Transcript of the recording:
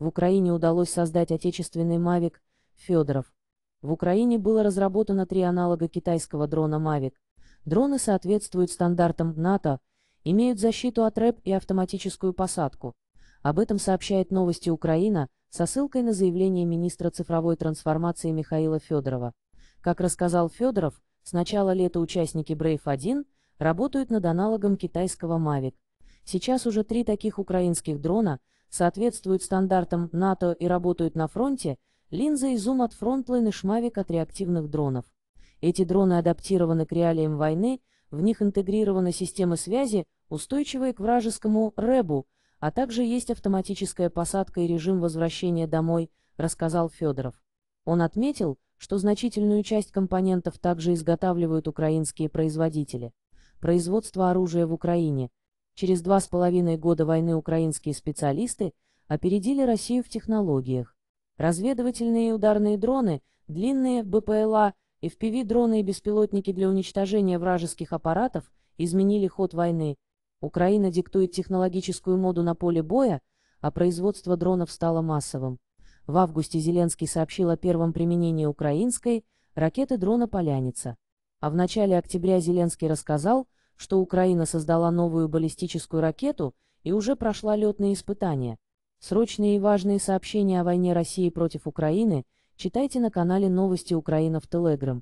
В Украине удалось создать отечественный «Мавик» «Федоров». В Украине было разработано три аналога китайского дрона «Мавик». Дроны соответствуют стандартам НАТО, имеют защиту от РЭП и автоматическую посадку. Об этом сообщает новости Украина со ссылкой на заявление министра цифровой трансформации Михаила Федорова. Как рассказал Федоров, с начала лета участники Brave-1 работают над аналогом китайского Мавик. Сейчас уже три таких украинских дрона соответствуют стандартам НАТО и работают на фронте, Линза и зум от фронтлайн и шмавик от реактивных дронов. Эти дроны адаптированы к реалиям войны, в них интегрированы системы связи, устойчивые к вражескому РЭБу, а также есть автоматическая посадка и режим возвращения домой, рассказал Федоров. Он отметил, что значительную часть компонентов также изготавливают украинские производители. Производство оружия в Украине Через два с половиной года войны украинские специалисты опередили Россию в технологиях. Разведывательные и ударные дроны, длинные БПЛА, и FPV-дроны и беспилотники для уничтожения вражеских аппаратов изменили ход войны. Украина диктует технологическую моду на поле боя, а производство дронов стало массовым. В августе Зеленский сообщил о первом применении украинской ракеты-дрона «Поляница». А в начале октября Зеленский рассказал, что Украина создала новую баллистическую ракету и уже прошла летные испытания. Срочные и важные сообщения о войне России против Украины читайте на канале «Новости Украина» в Телеграм.